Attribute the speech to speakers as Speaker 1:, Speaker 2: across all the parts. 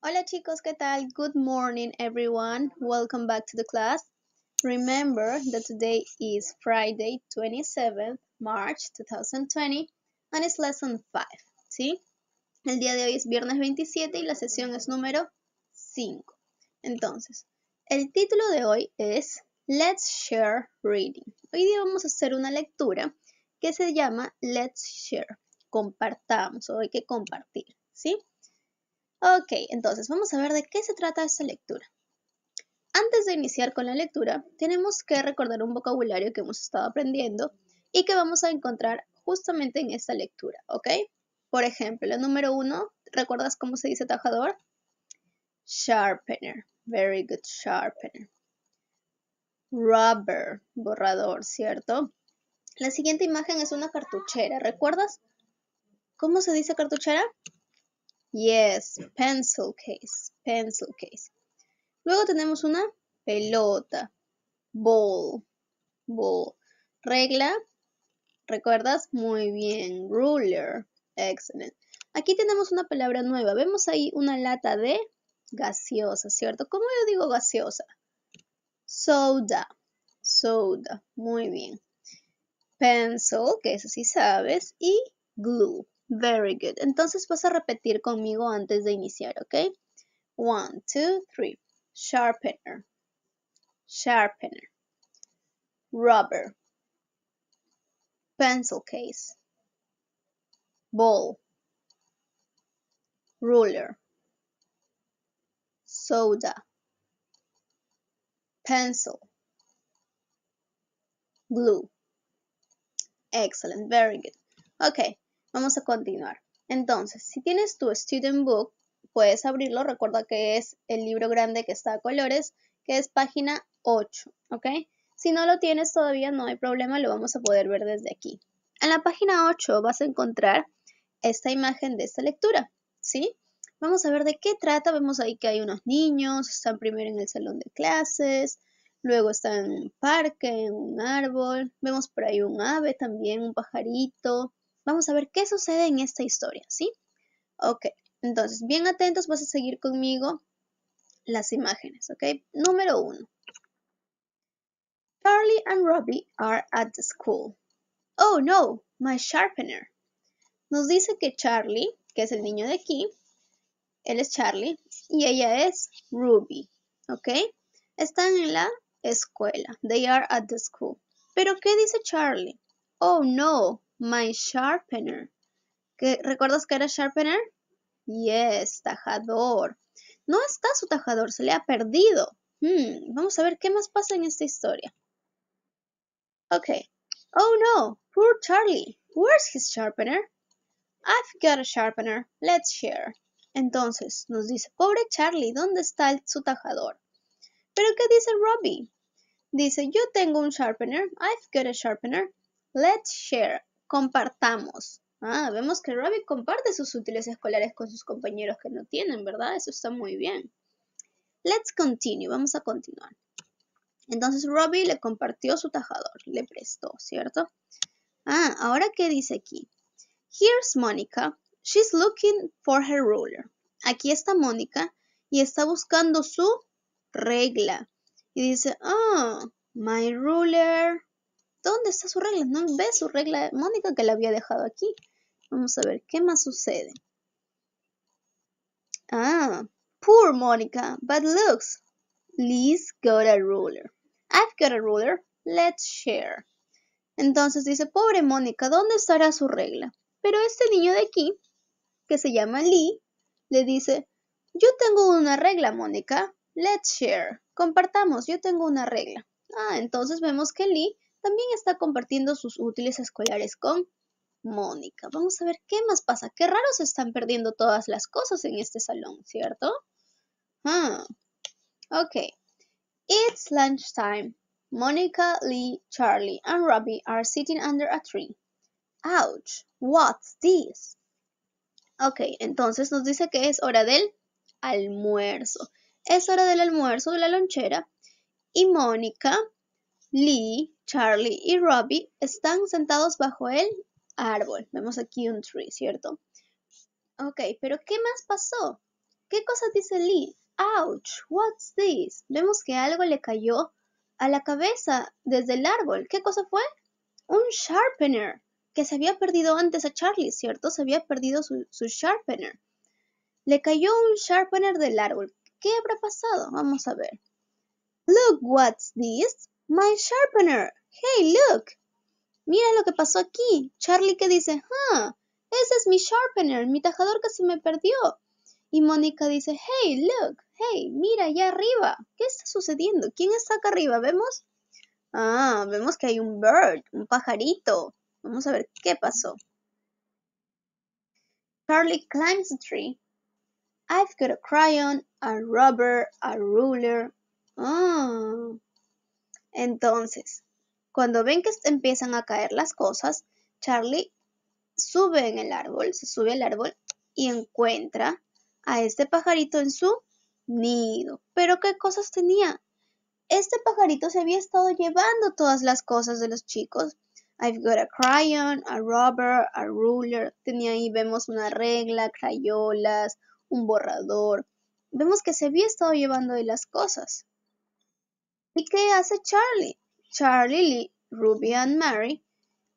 Speaker 1: Hola chicos, ¿qué tal? Good morning everyone. Welcome back to the class. Remember that today is Friday, 27th March 2020 and it's lesson 5, ¿sí? El día de hoy es viernes 27 y la sesión es número 5. Entonces, el título de hoy es Let's Share Reading. Hoy día vamos a hacer una lectura que se llama Let's Share. Compartamos o hay que compartir, ¿sí? Ok, entonces vamos a ver de qué se trata esta lectura. Antes de iniciar con la lectura, tenemos que recordar un vocabulario que hemos estado aprendiendo y que vamos a encontrar justamente en esta lectura, ¿ok? Por ejemplo, el número uno, ¿recuerdas cómo se dice tajador? Sharpener, very good sharpener. Rubber, borrador, ¿cierto? La siguiente imagen es una cartuchera, ¿recuerdas cómo se dice cartuchera? Yes, pencil case, pencil case. Luego tenemos una pelota, ball, ball. Regla, ¿recuerdas? Muy bien, ruler, excelente. Aquí tenemos una palabra nueva, vemos ahí una lata de gaseosa, ¿cierto? ¿Cómo yo digo gaseosa? Soda, soda, muy bien. Pencil, que eso sí sabes, y glue. Very good. Entonces vas a repetir conmigo antes de iniciar, ¿ok? One, two, three. Sharpener. Sharpener. Rubber. Pencil case. Ball. Ruler. Soda. Pencil. Glue. Excellent. Very good. Okay. Vamos a continuar. Entonces, si tienes tu Student Book, puedes abrirlo. Recuerda que es el libro grande que está a colores, que es página 8, ¿ok? Si no lo tienes todavía, no hay problema, lo vamos a poder ver desde aquí. En la página 8 vas a encontrar esta imagen de esta lectura, ¿sí? Vamos a ver de qué trata. Vemos ahí que hay unos niños, están primero en el salón de clases, luego están en un parque, en un árbol. Vemos por ahí un ave también, un pajarito, Vamos a ver qué sucede en esta historia, ¿sí? Ok, entonces, bien atentos, vas a seguir conmigo las imágenes, ¿ok? Número uno. Charlie and Ruby are at the school. Oh no, my sharpener. Nos dice que Charlie, que es el niño de aquí, él es Charlie y ella es Ruby, ¿ok? Están en la escuela. They are at the school. Pero ¿qué dice Charlie? Oh no, My sharpener. ¿Recuerdas que era sharpener? Yes, tajador. No está su tajador, se le ha perdido. Hmm, vamos a ver qué más pasa en esta historia. Ok. Oh no, poor Charlie. Where's his sharpener? I've got a sharpener. Let's share. Entonces, nos dice, pobre Charlie, ¿dónde está su tajador? ¿Pero qué dice Robbie? Dice, yo tengo un sharpener. I've got a sharpener. Let's share compartamos. Ah, vemos que Robbie comparte sus útiles escolares con sus compañeros que no tienen, ¿verdad? Eso está muy bien. Let's continue, vamos a continuar. Entonces Robbie le compartió su tajador, le prestó, ¿cierto? Ah, ahora qué dice aquí. Here's Monica, she's looking for her ruler. Aquí está Mónica y está buscando su regla. Y dice, oh, my ruler, ¿Dónde está su regla? ¿No ve su regla Mónica que la había dejado aquí? Vamos a ver, ¿qué más sucede? Ah, poor Mónica. but looks. Lee's got a ruler. I've got a ruler. Let's share. Entonces dice, pobre Mónica, ¿dónde estará su regla? Pero este niño de aquí, que se llama Lee, le dice, yo tengo una regla, Mónica. Let's share. Compartamos, yo tengo una regla. Ah, entonces vemos que Lee también está compartiendo sus útiles escolares con Mónica. Vamos a ver qué más pasa. Qué raro se están perdiendo todas las cosas en este salón, ¿cierto? Ah, ok. It's lunchtime. Mónica, Lee, Charlie, and Robbie are sitting under a tree. Ouch, what's this? Ok, entonces nos dice que es hora del almuerzo. Es hora del almuerzo de la lonchera. Y Mónica, Lee, Charlie y Robbie están sentados bajo el árbol. Vemos aquí un tree, ¿cierto? Ok, pero ¿qué más pasó? ¿Qué cosa dice Lee? ¡Ouch! What's this? Vemos que algo le cayó a la cabeza desde el árbol. ¿Qué cosa fue? Un sharpener que se había perdido antes a Charlie, ¿cierto? Se había perdido su, su sharpener. Le cayó un sharpener del árbol. ¿Qué habrá pasado? Vamos a ver. Look, what's this? My sharpener. Hey, look. Mira lo que pasó aquí. Charlie que dice, ¡Ah! ese es mi sharpener, mi tajador que se me perdió. Y Mónica dice, hey, look, hey, mira allá arriba. ¿Qué está sucediendo? ¿Quién está acá arriba? ¿Vemos? Ah, vemos que hay un bird, un pajarito. Vamos a ver qué pasó. Charlie climbs a tree. I've got a crayon, a rubber, a ruler. Ah. Entonces, cuando ven que empiezan a caer las cosas, Charlie sube en el árbol, se sube al árbol y encuentra a este pajarito en su nido. Pero ¿qué cosas tenía? Este pajarito se había estado llevando todas las cosas de los chicos. I've got a crayon, a rubber, a ruler. Tenía ahí, vemos una regla, crayolas, un borrador. Vemos que se había estado llevando de las cosas. ¿Y qué hace Charlie? Charlie Lee, Ruby and Mary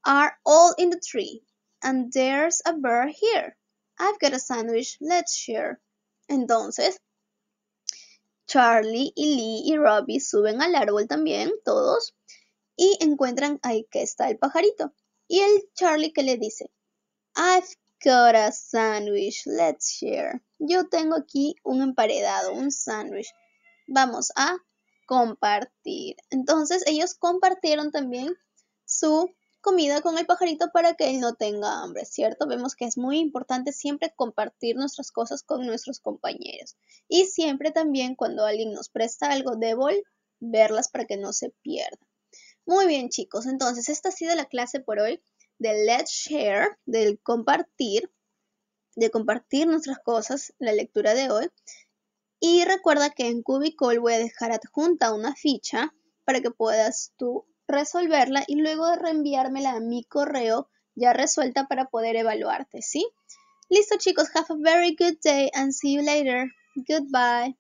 Speaker 1: are all in the tree. And there's a bird here. I've got a sandwich, let's share. Entonces, Charlie y Lee y Robbie suben al árbol también, todos, y encuentran ahí que está el pajarito. Y el Charlie que le dice, I've got a sandwich, let's share. Yo tengo aquí un emparedado, un sandwich. Vamos a compartir. Entonces ellos compartieron también su comida con el pajarito para que él no tenga hambre, ¿cierto? Vemos que es muy importante siempre compartir nuestras cosas con nuestros compañeros y siempre también cuando alguien nos presta algo devolverlas para que no se pierda. Muy bien chicos, entonces esta ha sido la clase por hoy de Let's Share, del compartir, de compartir nuestras cosas, la lectura de hoy. Y recuerda que en Cubicol voy a dejar adjunta una ficha para que puedas tú resolverla y luego reenviármela a mi correo ya resuelta para poder evaluarte, ¿sí? Listo chicos, have a very good day and see you later. Goodbye.